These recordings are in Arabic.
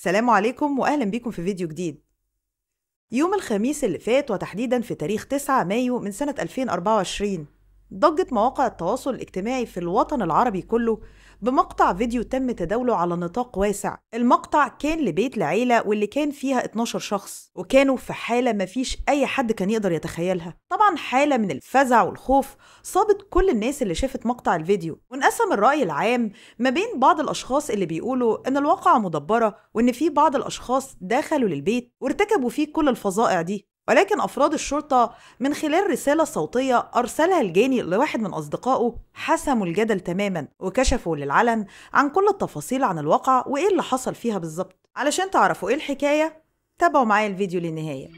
سلام عليكم وأهلا بيكم في فيديو جديد يوم الخميس اللي فات وتحديدا في تاريخ 9 مايو من سنة 2024 ضجت مواقع التواصل الاجتماعي في الوطن العربي كله بمقطع فيديو تم تداوله على نطاق واسع المقطع كان لبيت لعيلة واللي كان فيها 12 شخص وكانوا في حالة ما فيش أي حد كان يقدر يتخيلها طبعا حالة من الفزع والخوف صابت كل الناس اللي شافت مقطع الفيديو وانقسم الرأي العام ما بين بعض الأشخاص اللي بيقولوا إن الواقعة مدبرة وإن في بعض الأشخاص دخلوا للبيت وارتكبوا فيه كل الفظائع دي ولكن أفراد الشرطة من خلال رسالة صوتية أرسلها الجاني لواحد من أصدقائه حسموا الجدل تماما وكشفوا للعلن عن كل التفاصيل عن الواقع وإيه اللي حصل فيها بالظبط علشان تعرفوا إيه الحكاية تابعوا معايا الفيديو للنهاية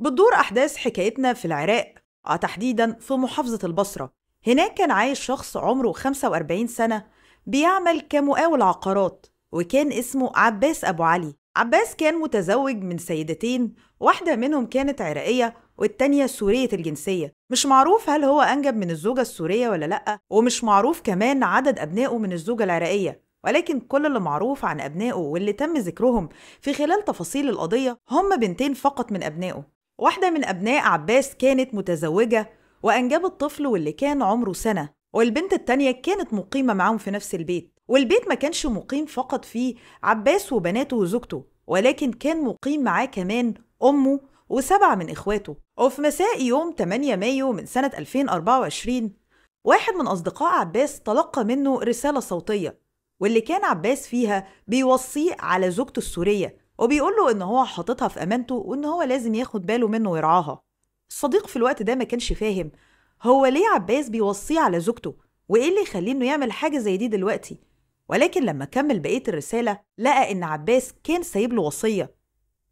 بتدور أحداث حكايتنا في العراق تحديدا في محافظة البصرة هناك كان عايش شخص عمره 45 سنة بيعمل كمقاول عقارات وكان اسمه عباس أبو علي عباس كان متزوج من سيدتين واحدة منهم كانت عراقية والتانية سورية الجنسية مش معروف هل هو أنجب من الزوجة السورية ولا لأ ومش معروف كمان عدد أبنائه من الزوجة العراقية ولكن كل اللي معروف عن أبنائه واللي تم ذكرهم في خلال تفاصيل القضية هم بنتين فقط من أبنائه واحدة من أبناء عباس كانت متزوجة وأنجبت طفل واللي كان عمره سنة والبنت التانية كانت مقيمة معاهم في نفس البيت والبيت ما كانش مقيم فقط فيه عباس وبناته وزوجته ولكن كان مقيم معاه كمان أمه وسبعة من إخواته وفي مساء يوم 8 مايو من سنة 2024 واحد من أصدقاء عباس تلقى منه رسالة صوتية واللي كان عباس فيها بيوصيه على زوجته السورية وبيقول له إن هو حاططها في أمانته وإن هو لازم ياخد باله منه ويرعاها الصديق في الوقت ده ما كانش فاهم هو ليه عباس بيوصيه على زوجته وإيه اللي يخليه إنه يعمل حاجة زي دي دلوقتي ولكن لما كمل بقية الرسالة لقى إن عباس كان سايب له وصية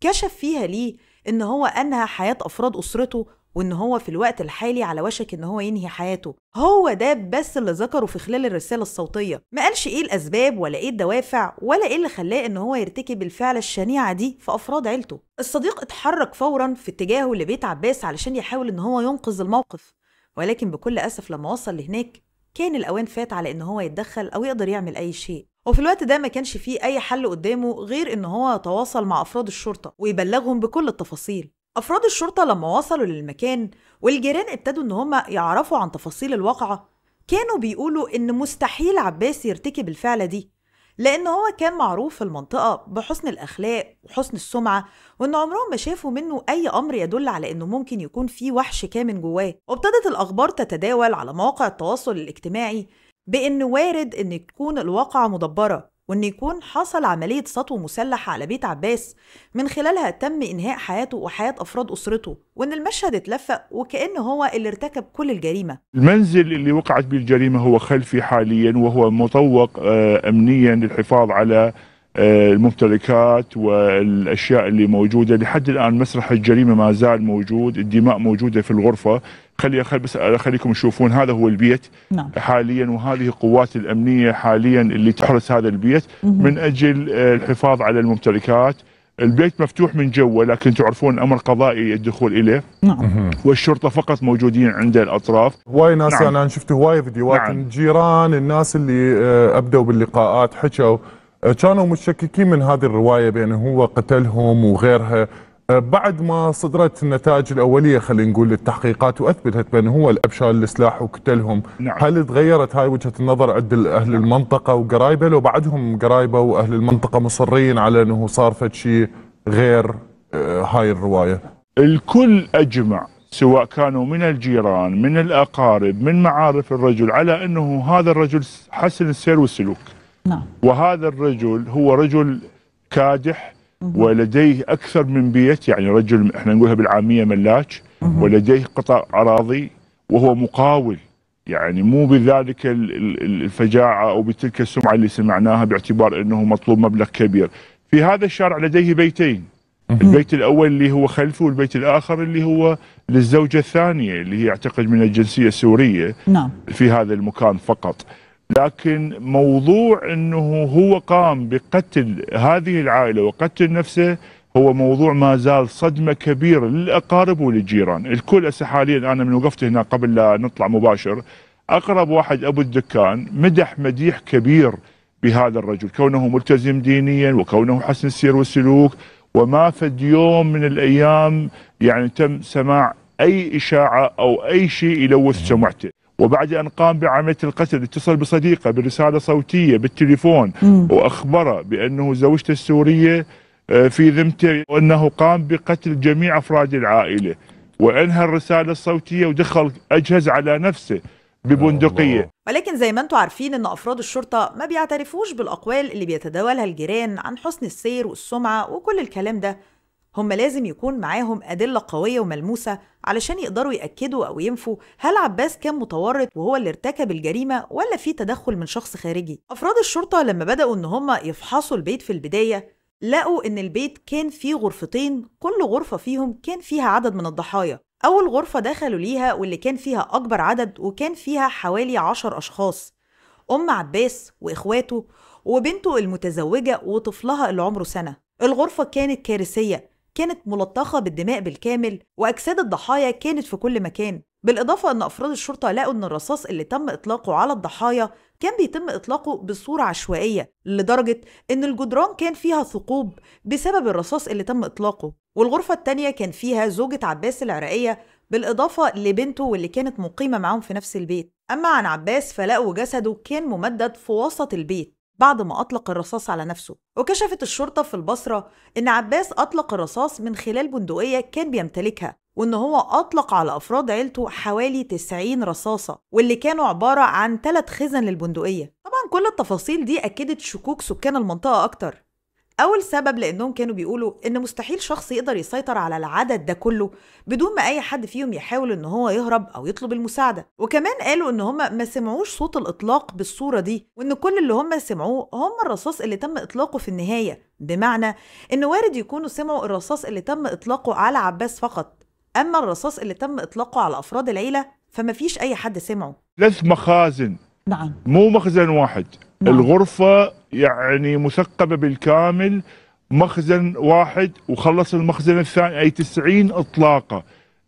كشف فيها ليه إن هو أنهى حياة أفراد أسرته وان هو في الوقت الحالي على وشك ان هو ينهي حياته هو ده بس اللي ذكره في خلال الرساله الصوتيه ما قالش ايه الاسباب ولا ايه الدوافع ولا ايه اللي خلاه ان هو يرتكب الفعل الشنيعه دي في افراد عيلته الصديق اتحرك فورا في اتجاهه لبيت عباس علشان يحاول ان هو ينقذ الموقف ولكن بكل اسف لما وصل لهناك كان الاوان فات على ان هو يتدخل او يقدر يعمل اي شيء وفي الوقت ده ما كانش فيه اي حل قدامه غير ان هو يتواصل مع افراد الشرطه ويبلغهم بكل التفاصيل أفراد الشرطة لما وصلوا للمكان والجيران ابتدوا إن هما يعرفوا عن تفاصيل الواقعة كانوا بيقولوا إن مستحيل عباس يرتكب الفعلة دي لأن هو كان معروف في المنطقة بحسن الأخلاق وحسن السمعة وإن عمرهم ما شافوا منه أي أمر يدل على إنه ممكن يكون في وحش كامن جواه وابتدت الأخبار تتداول على مواقع التواصل الاجتماعي بإن وارد إن تكون الواقعة مدبرة وإن يكون حصل عملية سطو مسلحة على بيت عباس من خلالها تم إنهاء حياته وحياة أفراد أسرته وإن المشهد اتلفق وكأن هو اللي ارتكب كل الجريمة المنزل اللي وقعت به الجريمة هو خلفي حاليا وهو مطوق آه، أمنيا للحفاظ على آه، الممتلكات والاشياء اللي موجوده لحد الان مسرح الجريمه ما زال موجود الدماء موجوده في الغرفه خلي خل بس اخليكم تشوفون هذا هو البيت نعم. حاليا وهذه القوات الامنيه حاليا اللي تحرس هذا البيت مم. من اجل آه، الحفاظ على الممتلكات البيت مفتوح من جوا لكن تعرفون امر قضائي الدخول اليه نعم والشرطه فقط موجودين عند الاطراف هواي ناس نعم. انا شفت هواي فيديوهات نعم. الجيران الناس اللي آه، ابدوا باللقاءات حكوا آه، كانوا متشككين من هذه الروايه بانه هو قتلهم وغيرها أه، بعد ما صدرت النتائج الأولية خلينا نقول للتحقيقات وأثبتت بأنه هو الأبشال السلاح وقتلهم نعم. هل تغيرت هاي وجهة النظر عند أهل نعم. المنطقة وقرايبه لو بعدهم قرايبه وأهل المنطقة مصرين على أنه صار فد شيء غير أه، هاي الرواية الكل أجمع سواء كانوا من الجيران من الأقارب من معارف الرجل على أنه هذا الرجل حسن السير والسلوك نعم. وهذا الرجل هو رجل كادح ولديه اكثر من بيت يعني رجل احنا نقولها بالعاميه ملاك ولديه قطع اراضي وهو مقاول يعني مو بذلك الفجاعه او بتلك السمعه اللي سمعناها باعتبار انه مطلوب مبلغ كبير. في هذا الشارع لديه بيتين. البيت الاول اللي هو خلفه والبيت الاخر اللي هو للزوجه الثانيه اللي هي اعتقد من الجنسيه السوريه نعم. في هذا المكان فقط. لكن موضوع انه هو قام بقتل هذه العائله وقتل نفسه هو موضوع ما زال صدمه كبيره للاقارب وللجيران، الكل هسه حاليا انا من وقفت هنا قبل لا نطلع مباشر اقرب واحد ابو الدكان مدح مديح كبير بهذا الرجل كونه ملتزم دينيا وكونه حسن السير والسلوك وما فد يوم من الايام يعني تم سماع اي اشاعه او اي شيء يلوث سمعته وبعد أن قام بعملية القتل اتصل بصديقه برسالة صوتية بالتليفون وأخبره بأنه زوجته السورية آه، في ذمته وأنه قام بقتل جميع أفراد العائلة وانهى الرساله الصوتيه ودخل اجهز على نفسه ببندقيه ولكن زي ما انتم عارفين ان افراد الشرطه ما بيعترفوش بالاقوال اللي بيتداولها الجيران عن حسن السير والسمعه وكل الكلام ده هم لازم يكون معاهم أدلة قوية وملموسة علشان يقدروا يأكدوا أو ينفوا هل عباس كان متورط وهو اللي ارتكب الجريمة ولا في تدخل من شخص خارجي أفراد الشرطة لما بدأوا إن هم يفحصوا البيت في البداية لقوا إن البيت كان فيه غرفتين كل غرفة فيهم كان فيها عدد من الضحايا أول غرفة دخلوا ليها واللي كان فيها أكبر عدد وكان فيها حوالي عشر أشخاص أم عباس وإخواته وبنته المتزوجة وطفلها اللي عمره سنة الغرفة كانت كارثية كانت ملطخة بالدماء بالكامل وأجساد الضحايا كانت في كل مكان بالإضافة أن أفراد الشرطة لقوا أن الرصاص اللي تم إطلاقه على الضحايا كان بيتم إطلاقه بصورة عشوائية لدرجة أن الجدران كان فيها ثقوب بسبب الرصاص اللي تم إطلاقه والغرفة الثانيه كان فيها زوجة عباس العراقية بالإضافة لبنته واللي كانت مقيمة معاهم في نفس البيت أما عن عباس فلقوا جسده كان ممدد في وسط البيت بعد ما أطلق الرصاص على نفسه وكشفت الشرطة في البصرة إن عباس أطلق الرصاص من خلال بندقية كان بيمتلكها وإن هو أطلق على أفراد عيلته حوالي 90 رصاصة واللي كانوا عبارة عن ثلاث خزن للبندقية طبعا كل التفاصيل دي أكدت شكوك سكان المنطقة أكتر أول سبب لأنهم كانوا بيقولوا إن مستحيل شخص يقدر يسيطر على العدد ده كله بدون ما أي حد فيهم يحاول إن هو يهرب أو يطلب المساعدة، وكمان قالوا إن هما ما سمعوش صوت الإطلاق بالصورة دي، وإن كل اللي هما سمعوه هما الرصاص اللي تم إطلاقه في النهاية، بمعنى إن وارد يكونوا سمعوا الرصاص اللي تم إطلاقه على عباس فقط، أما الرصاص اللي تم إطلاقه على أفراد العيلة فما فيش أي حد سمعه. ثلاث مخازن نعم مو مخزن واحد نعم. الغرفه يعني مثقبه بالكامل مخزن واحد وخلص المخزن الثاني اي 90 اطلاقه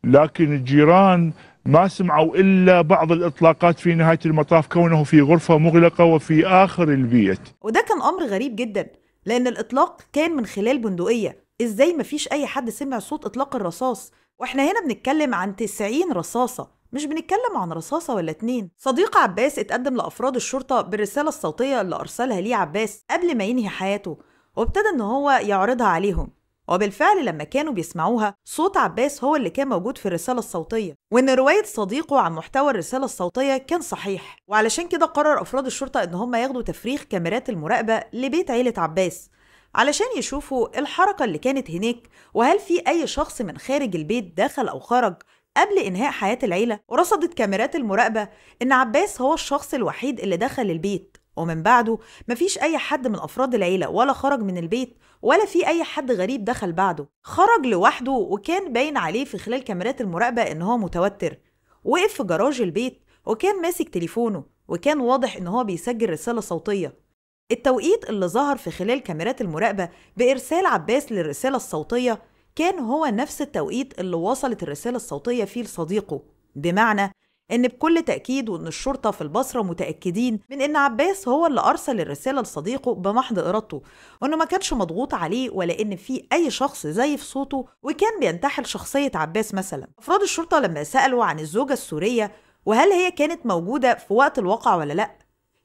لكن الجيران ما سمعوا الا بعض الاطلاقات في نهايه المطاف كونه في غرفه مغلقه وفي اخر البيت. وده كان امر غريب جدا لان الاطلاق كان من خلال بندقيه، ازاي مفيش اي حد سمع صوت اطلاق الرصاص؟ واحنا هنا بنتكلم عن 90 رصاصه مش بنتكلم عن رصاصة ولا اتنين صديق عباس اتقدم لأفراد الشرطة بالرسالة الصوتية اللي أرسلها ليه عباس قبل ما ينهي حياته وابتدى إن هو يعرضها عليهم وبالفعل لما كانوا بيسمعوها صوت عباس هو اللي كان موجود في الرسالة الصوتية وإن رواية صديقه عن محتوى الرسالة الصوتية كان صحيح وعلشان كده قرر أفراد الشرطة إن هم ياخدوا تفريغ كاميرات المراقبة لبيت عيلة عباس علشان يشوفوا الحركة اللي كانت هناك وهل في أي شخص من خارج البيت دخل أو خرج قبل إنهاء حياة العيلة ورصدت كاميرات المراقبة إن عباس هو الشخص الوحيد اللي دخل البيت ومن بعده مفيش أي حد من أفراد العيلة ولا خرج من البيت ولا في أي حد غريب دخل بعده خرج لوحده وكان باين عليه في خلال كاميرات المراقبة إن هو متوتر وقف في جراج البيت وكان ماسك تليفونه وكان واضح إن هو بيسجل رسالة صوتية التوقيت اللي ظهر في خلال كاميرات المراقبة بإرسال عباس للرسالة الصوتية كان هو نفس التوقيت اللي وصلت الرسالة الصوتية فيه لصديقه بمعنى إن بكل تأكيد وإن الشرطة في البصرة متأكدين من إن عباس هو اللي أرسل الرسالة لصديقه بمحض إرادته وإنه ما كانش مضغوط عليه ولا إن في أي شخص زي في صوته وكان بينتحل شخصية عباس مثلا أفراد الشرطة لما سألوا عن الزوجة السورية وهل هي كانت موجودة في وقت الواقع ولا لأ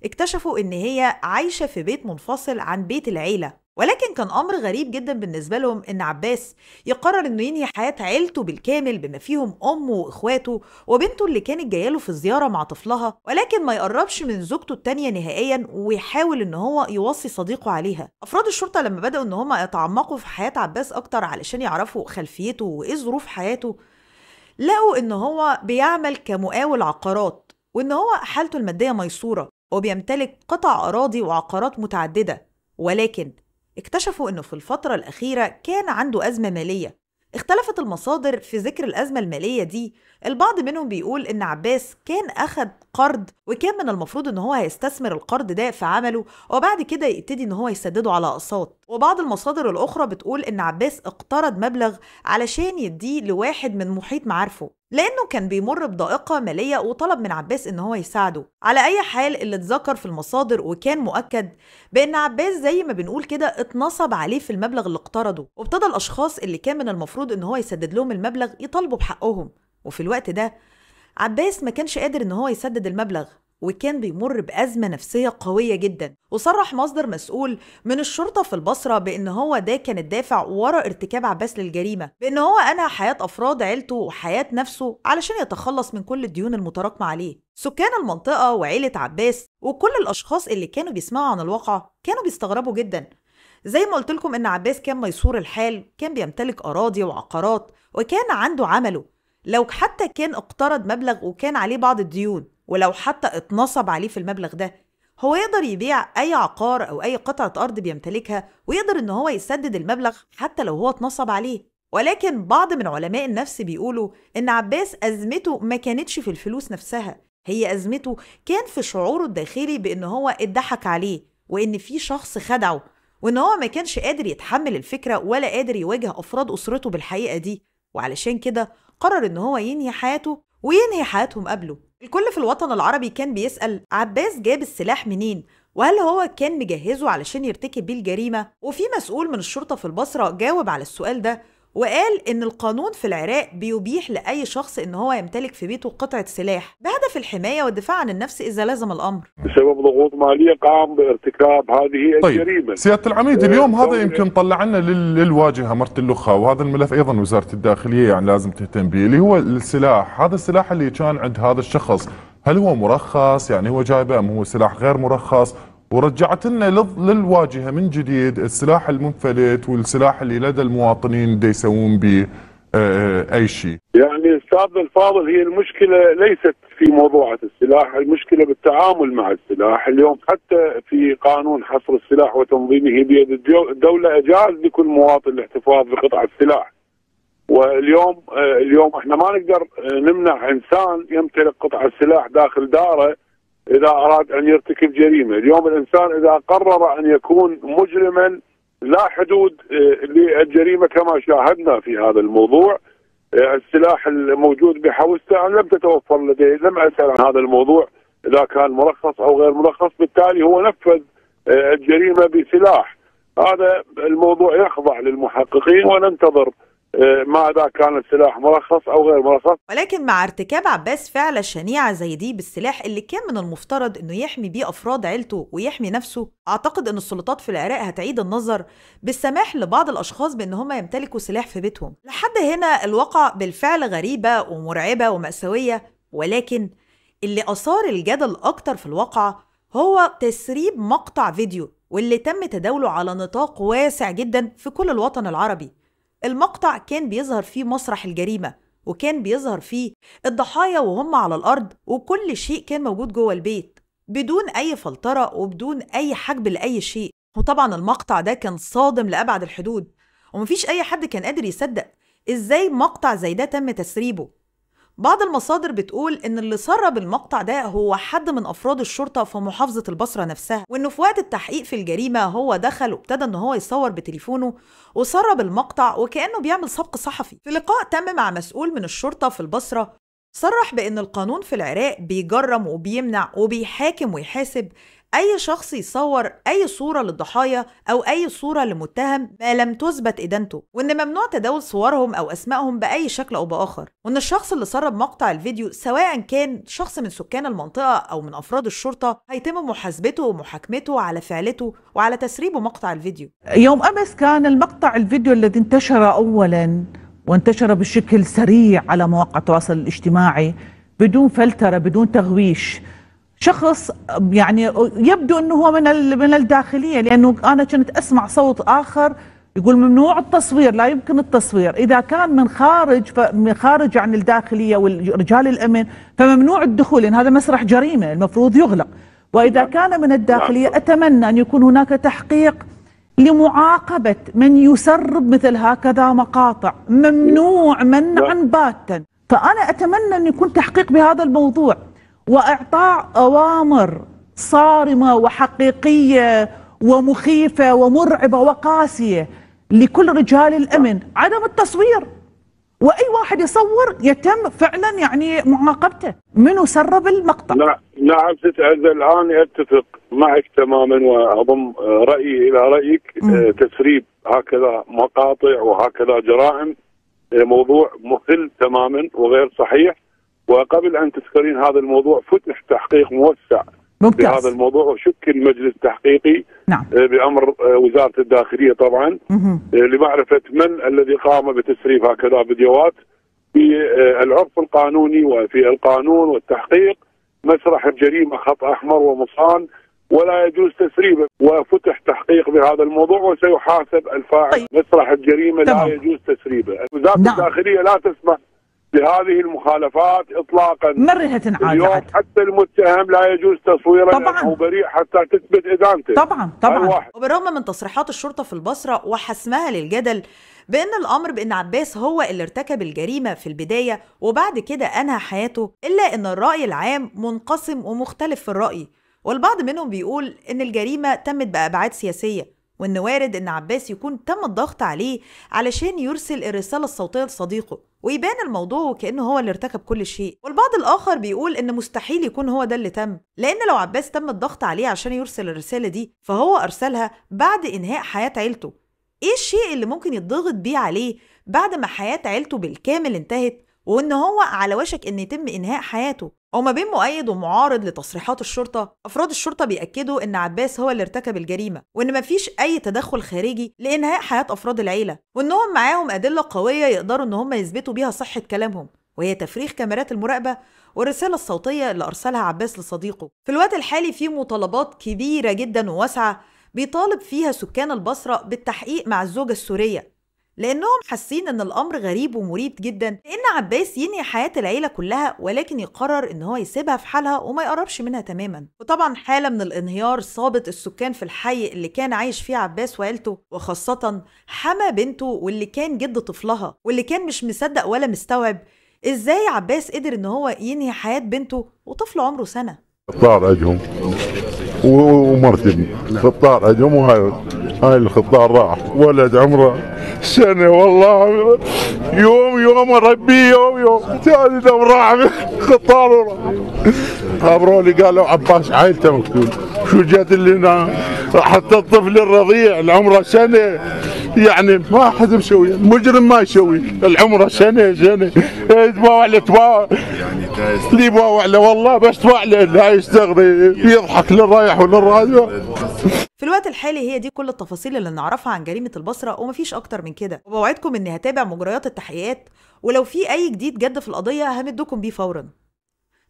اكتشفوا إن هي عايشة في بيت منفصل عن بيت العيلة ولكن كان أمر غريب جدا بالنسبة لهم إن عباس يقرر إنه ينهي حياة عيلته بالكامل بما فيهم أمه وإخواته وبنته اللي كانت جاية له في الزيارة مع طفلها ولكن ما يقربش من زوجته التانية نهائيا ويحاول إن هو يوصي صديقه عليها أفراد الشرطة لما بدأوا إن هم يتعمقوا في حياة عباس أكتر علشان يعرفوا خلفيته وإيه ظروف حياته لقوا إن هو بيعمل كمقاول عقارات وإن هو حالته المادية ميسورة وبيمتلك قطع أراضي وعقارات متعددة ولكن اكتشفوا أنه في الفترة الأخيرة كان عنده أزمة مالية اختلفت المصادر في ذكر الأزمة المالية دي البعض منهم بيقول إن عباس كان أخد قرض وكان من المفروض إن هو هيستثمر القرض ده في عمله وبعد كده يبتدي إن هو يسدده على أقساط وبعض المصادر الأخرى بتقول إن عباس اقترض مبلغ علشان يديه لواحد من محيط معارفه لأنه كان بيمر بضائقة مالية وطلب من عباس إن هو يساعده على أي حال اللي اتذكر في المصادر وكان مؤكد بأن عباس زي ما بنقول كده اتنصب عليه في المبلغ اللي اقترضه وابتدى الأشخاص اللي كان من المفروض إن هو يسدد لهم المبلغ يطالبوا بحقهم وفي الوقت ده عباس ما كانش قادر ان هو يسدد المبلغ وكان بيمر بأزمة نفسية قوية جدا وصرح مصدر مسؤول من الشرطة في البصرة بأن هو ده كان الدافع ورا ارتكاب عباس للجريمة بأن هو أنهى حياة أفراد عيلته وحياة نفسه علشان يتخلص من كل الديون المتراكمة عليه سكان المنطقة وعيلة عباس وكل الأشخاص اللي كانوا بيسمعوا عن الواقعة كانوا بيستغربوا جدا زي ما قلت لكم ان عباس كان ميسور الحال كان بيمتلك اراضي وعقارات وكان عنده عمله لو حتى كان اقترض مبلغ وكان عليه بعض الديون ولو حتى اتنصب عليه في المبلغ ده هو يقدر يبيع أي عقار أو أي قطعة أرض بيمتلكها ويقدر إن هو يسدد المبلغ حتى لو هو اتنصب عليه ولكن بعض من علماء النفس بيقولوا إن عباس أزمته ما كانتش في الفلوس نفسها هي أزمته كان في شعوره الداخلي بإن هو اتضحك عليه وإن في شخص خدعه وإن هو ما كانش قادر يتحمل الفكرة ولا قادر يواجه أفراد أسرته بالحقيقة دي وعلشان كده قرر إن هو ينهي حياته وينهي حياتهم قبله الكل في الوطن العربي كان بيسأل عباس جاب السلاح منين وهل هو كان مجهزه علشان يرتكب بيه الجريمة وفي مسؤول من الشرطة في البصرة جاوب على السؤال ده وقال إن القانون في العراق بيبيح لأي شخص إن هو يمتلك في بيته قطعة سلاح بهدف الحماية والدفاع عن النفس إذا لزم الأمر بسبب ضغوط مالية قام بارتكاب هذه طيب، الجريمه طيب. سيادة العميد اليوم هذا يمكن طلع لنا للواجهة مرت اللخة وهذا الملف أيضا وزارة الداخلية يعني لازم تهتم به اللي هو السلاح هذا السلاح اللي كان عند هذا الشخص هل هو مرخص يعني هو جايبه أم هو سلاح غير مرخص ورجعت لنا للواجهه من جديد السلاح المنفلت والسلاح اللي لدى المواطنين دي يسوون به آه، آه، اي شيء. يعني استاذنا الفاضل هي المشكله ليست في موضوعة السلاح، المشكله بالتعامل مع السلاح، اليوم حتى في قانون حصر السلاح وتنظيمه بيد الدوله اجاز لكل مواطن الاحتفاظ بقطع السلاح. واليوم آه، اليوم احنا ما نقدر نمنع انسان يمتلك قطع السلاح داخل داره اذا اراد ان يرتكب جريمه، اليوم الانسان اذا قرر ان يكون مجرما لا حدود آه، للجريمه كما شاهدنا في هذا الموضوع آه، السلاح الموجود بحوزته لم تتوفر لديه لم اسال عن هذا الموضوع اذا كان مرخص او غير مرخص بالتالي هو نفذ آه، الجريمه بسلاح هذا الموضوع يخضع للمحققين وننتظر آه، ما عدا كان السلاح مرخص او غير مرخص ولكن مع ارتكاب عباس فعلة شنيعة زي دي بالسلاح اللي كان من المفترض انه يحمي بيه افراد عيلته ويحمي نفسه اعتقد ان السلطات في العراق هتعيد النظر بالسماح لبعض الاشخاص بان هم يمتلكوا سلاح في بيتهم لحد هنا الواقع بالفعل غريبة ومرعبة ومأساوية ولكن اللي اثار الجدل اكتر في الواقع هو تسريب مقطع فيديو واللي تم تداوله على نطاق واسع جدا في كل الوطن العربي المقطع كان بيظهر فيه مسرح الجريمة وكان بيظهر فيه الضحايا وهم على الأرض وكل شيء كان موجود جوه البيت بدون أي فلترة وبدون أي حجب لأي شيء وطبعا المقطع ده كان صادم لأبعد الحدود ومفيش أي حد كان قادر يصدق إزاي مقطع زي ده تم تسريبه بعض المصادر بتقول ان اللي سرب المقطع ده هو حد من افراد الشرطه في محافظه البصره نفسها وانه في وقت التحقيق في الجريمه هو دخل وابتدى ان هو يصور بتليفونه وسرب المقطع وكانه بيعمل سبق صحفي في لقاء تم مع مسؤول من الشرطه في البصره صرح بان القانون في العراق بيجرم وبيمنع وبيحاكم ويحاسب أي شخص يصور أي صورة للضحايا أو أي صورة لمتهم ما لم تثبت إدانته وإن ممنوع تداول صورهم أو أسمائهم بأي شكل أو بآخر وإن الشخص اللي سرب مقطع الفيديو سواء كان شخص من سكان المنطقة أو من أفراد الشرطة هيتم محاسبته ومحاكمته على فعلته وعلى تسريبه مقطع الفيديو يوم أمس كان المقطع الفيديو الذي انتشر أولا وانتشر بشكل سريع على مواقع التواصل الاجتماعي بدون فلترة بدون تغويش شخص يعني يبدو انه هو من من الداخليه لانه انا كنت اسمع صوت اخر يقول ممنوع التصوير لا يمكن التصوير اذا كان من خارج من خارج عن الداخليه ورجال الامن فممنوع الدخول لان هذا مسرح جريمه المفروض يغلق واذا نعم. كان من الداخليه نعم. اتمنى ان يكون هناك تحقيق لمعاقبه من يسرب مثل هكذا مقاطع ممنوع منعا نعم. باتا فانا اتمنى ان يكون تحقيق بهذا الموضوع واعطاء اوامر صارمه وحقيقيه ومخيفه ومرعبه وقاسيه لكل رجال الامن عدم التصوير واي واحد يصور يتم فعلا يعني معاقبته منو سرب المقطع لا نعم تتعزى الان اتفق معك تماما واضم رايي الى رايك م. آه، تسريب هكذا مقاطع وهكذا جرائم آه، موضوع مخل تماما وغير صحيح وقبل أن تذكرين هذا الموضوع فتح تحقيق موسع ممتاز. بهذا الموضوع وشكل مجلس تحقيقي نعم. آه، بأمر آه، وزارة الداخلية طبعا مه. آه، لمعرفة من الذي قام بتسريب هكذا فيديوهات في العرف القانوني وفي القانون والتحقيق مسرح الجريمة خط أحمر ومصان ولا يجوز تسريبه وفتح تحقيق بهذا الموضوع وسيحاسب الفاعل طيب. مسرح الجريمه طبعا. لا يجوز تسريبه وزاره نعم. الداخليه لا تسمح بهذه المخالفات اطلاقا مرهة اليوم حتى المتهم لا يجوز تصويره طبعا انه بريء حتى تثبت ادانته طبعا طبعا وبالرغم من تصريحات الشرطه في البصره وحسمها للجدل بان الامر بان عباس هو اللي ارتكب الجريمه في البدايه وبعد كده انهى حياته الا ان الراي العام منقسم ومختلف في الراي والبعض منهم بيقول ان الجريمه تمت بابعاد سياسيه وإن وارد إن عباس يكون تم الضغط عليه علشان يرسل الرسالة الصوتية لصديقه ويبان الموضوع وكأنه هو اللي ارتكب كل شيء والبعض الآخر بيقول إن مستحيل يكون هو ده اللي تم لأن لو عباس تم الضغط عليه عشان يرسل الرسالة دي فهو أرسلها بعد إنهاء حياة عيلته إيه الشيء اللي ممكن يتضغط بيه عليه بعد ما حياة عيلته بالكامل انتهت وإن هو على وشك إن يتم إنهاء حياته وما بين مؤيد ومعارض لتصريحات الشرطة أفراد الشرطة بيأكدوا إن عباس هو اللي ارتكب الجريمة وإن مفيش أي تدخل خارجي لإنهاء حياة أفراد العيلة وإنهم معاهم أدلة قوية يقدروا إن هم يثبتوا بيها صحة كلامهم وهي تفريخ كاميرات المراقبة والرسالة الصوتية اللي أرسلها عباس لصديقه في الوقت الحالي في مطالبات كبيرة جدا وواسعة بيطالب فيها سكان البصرة بالتحقيق مع الزوجة السورية لانهم حاسين ان الامر غريب ومريب جدا لان عباس ينهي حياه العيله كلها ولكن يقرر ان هو يسيبها في حالها وما يقربش منها تماما وطبعا حاله من الانهيار صابت السكان في الحي اللي كان عايش فيه عباس وعيلته وخاصه حما بنته واللي كان جد طفلها واللي كان مش مصدق ولا مستوعب ازاي عباس قدر ان هو ينهي حياه بنته وطفل عمره سنه طار اجهم ومرتبي طار اجهم وهاي هاي الخطار راح ولد عمره سنه والله يوم يوم اربيه يوم يوم ثاني يوم راح خطار وراح لي قالوا عباس عائلته مقتول شو جات اللي هنا حتى الطفل الرضيع اللي عمره سنه يعني ما حد مسوي المجرم ما يشوي العمره سنه سنه يتباوع له تباوع يعني اللي يباوع له والله بس تباوع له لا يستغرب يضحك للرايح وللراجع في الوقت الحالي هي دي كل التفاصيل اللي نعرفها عن جريمه البصره ومفيش اكتر من كده وبوعدكم اني هتابع مجريات التحقيقات ولو في اي جديد جد في القضيه همدكم بيه فورا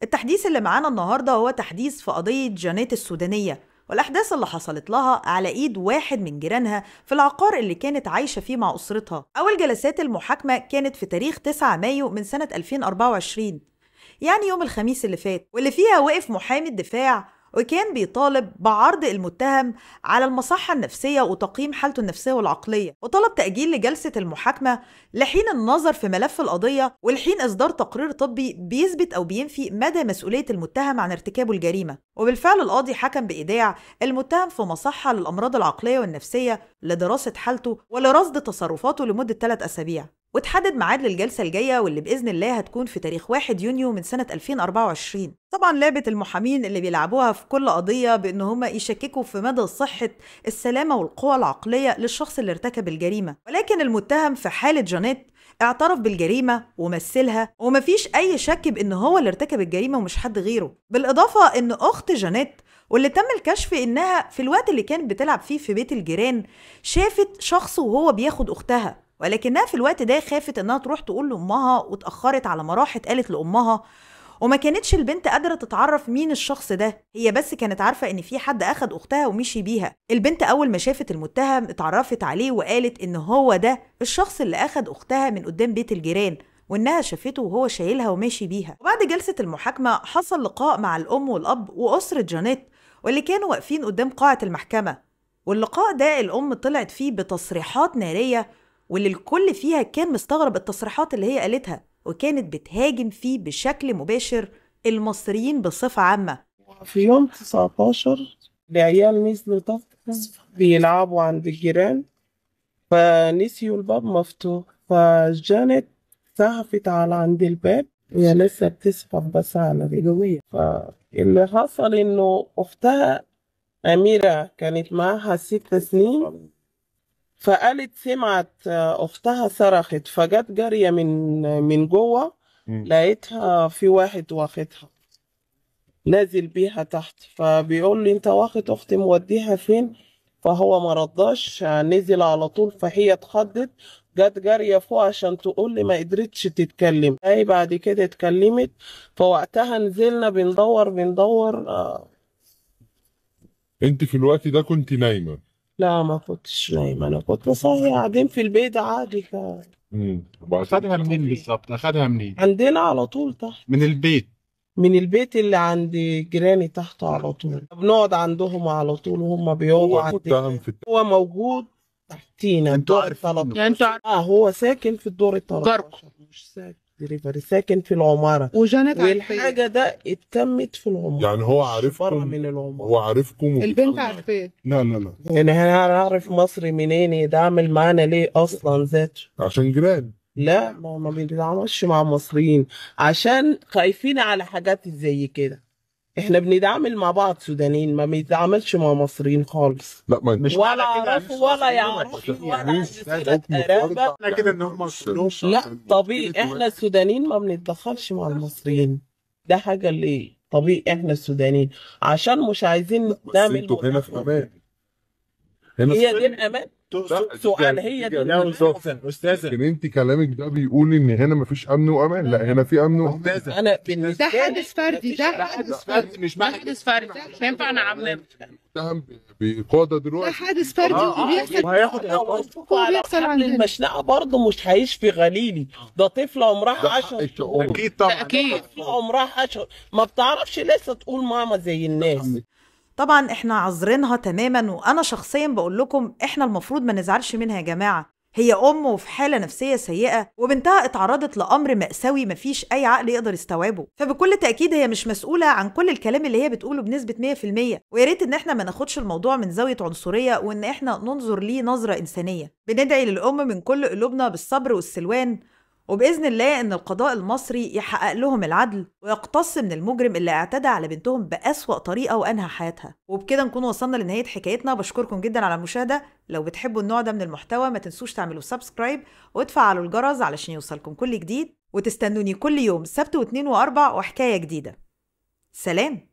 التحديث اللي معانا النهارده هو تحديث في قضيه جانيت السودانيه والأحداث اللي حصلت لها على إيد واحد من جيرانها في العقار اللي كانت عايشة فيه مع أسرتها أول جلسات المحاكمة كانت في تاريخ 9 مايو من سنة 2024 يعني يوم الخميس اللي فات واللي فيها وقف محامي الدفاع وكان بيطالب بعرض المتهم على المصحة النفسية وتقييم حالته النفسية والعقلية وطلب تأجيل لجلسة المحاكمة لحين النظر في ملف القضية ولحين إصدار تقرير طبي بيثبت أو بينفي مدى مسؤولية المتهم عن ارتكابه الجريمة وبالفعل القاضي حكم بإيداع المتهم في مصحة للأمراض العقلية والنفسية لدراسة حالته ولرصد تصرفاته لمدة ثلاث أسابيع وتحدد ميعاد للجلسة الجاية واللي بإذن الله هتكون في تاريخ 1 يونيو من سنة 2024 طبعا لعبة المحامين اللي بيلعبوها في كل قضية بإن هم يشككوا في مدى صحة السلامة والقوى العقلية للشخص اللي ارتكب الجريمة ولكن المتهم في حالة جانيت اعترف بالجريمة ومثلها ومفيش أي شك بإن هو اللي ارتكب الجريمة ومش حد غيره بالإضافة إن أخت جانيت واللي تم الكشف إنها في الوقت اللي كانت بتلعب فيه في بيت الجيران شافت شخص وهو بياخد أختها ولكنها في الوقت ده خافت انها تروح تقول لامها واتاخرت على ما راحت قالت لامها وما كانتش البنت قادرة تتعرف مين الشخص ده هي بس كانت عارفة ان في حد اخد اختها ومشي بيها البنت اول ما شافت المتهم اتعرفت عليه وقالت ان هو ده الشخص اللي اخد اختها من قدام بيت الجيران وانها شافته وهو شايلها وماشي بيها وبعد جلسة المحاكمة حصل لقاء مع الام والاب واسرة جانيت واللي كانوا واقفين قدام قاعة المحكمة واللقاء ده الام طلعت فيه بتصريحات نارية واللي الكل فيها كان مستغرب التصريحات اللي هي قالتها وكانت بتهاجم فيه بشكل مباشر المصريين بصفة عامة في يوم 19 العيال نزلوا تطفز بيلعبوا عند الجيران فنسيوا الباب مفتوح فجانت زهفت على عند الباب هي لسه بتزحف بس على رجوية فاللي حصل إنه أختها أميرة كانت معاها ست سنين فقالت سمعت اختها صرخت فجت جاريه من من جوه لقيتها في واحد واخدها نازل بيها تحت فبيقول لي انت واخد اختي موديها فين فهو ما رضاش نزل على طول فهي اتخضت جت جاريه فوق عشان تقول لي ما قدرتش تتكلم اي بعد كده اتكلمت فوقتها نزلنا بندور بندور آه. انت في الوقت ده كنت نايمه لا ما كنتش نايم انا كنت بس قاعدين في البيت عادي ف... امم خدها منين بالظبط اخدها منين عندنا على طول تحت من البيت من البيت اللي عند جيراني تحت على طول بنقعد عندهم على طول وهم بيقعدوا عندنا هو موجود تحتينا انتوا عارفين يعني انتوا اه هو ساكن في الدور ال 13 مش ساكن دليفري ساكن في العماره وجنت والحاجه ده اتمت في العماره يعني هو عارفكم من العماره هو عارفكم البنت عارفاه لا لا لا يعني انا هعرف مصري منين يتعامل معانا ليه اصلا ذاته عشان جيران لا ما ما بيتعاملش مع مصريين عشان خايفين على حاجات زي كده احنا بنتعامل مع بعض سودانيين ما بنتعاملش مع مصريين خالص لا ما مش ولا اعرف ولا يعرف ولا يعني كده لا طبيعي احنا السودانيين ما بنتدخلش مع المصريين ده حاجه اللي طبيعي احنا السودانيين عشان مش عايزين نعمل هنا في امان هي دي الامان سؤال هي دي استاذه لكن انت كلامك ده بيقول ان هنا مفيش امن وامان لا هنا في امن وامان استاذه انا بالنسبه ده حادث فردي ده حادث فردي مش حادث فردي مش هينفع نعمم متهم بقاده دلوقتي ده حادث فردي آه، آه، وبيحصل وهياخد وبيحصل عن المشنقه برضه مش هيشفي غليلي ده طفل عمرها 10 اكيد طبعا اكيد طفل عمرها 10 ما بتعرفش لسه تقول ماما زي الناس طبعا احنا عذرينها تماما وانا شخصيا بقول لكم احنا المفروض ما نزعلش منها يا جماعه هي ام وفي حاله نفسيه سيئه وبنتها اتعرضت لامر ماساوي مفيش اي عقل يقدر يستوعبه فبكل تاكيد هي مش مسؤوله عن كل الكلام اللي هي بتقوله بنسبه 100% ويا ريت ان احنا ما ناخدش الموضوع من زاويه عنصريه وان احنا ننظر ليه نظره انسانيه بندعي للام من كل قلوبنا بالصبر والسلوان وبإذن الله إن القضاء المصري يحقق لهم العدل ويقتص من المجرم اللي اعتدى على بنتهم بأسوأ طريقة وأنهى حياتها وبكده نكون وصلنا لنهاية حكايتنا بشكركم جدا على المشاهدة لو بتحبوا النوع ده من المحتوى ما تنسوش تعملوا سبسكرايب وتفعلوا الجرس علشان يوصلكم كل جديد وتستنوني كل يوم سبت واثنين وأربع وحكاية جديدة سلام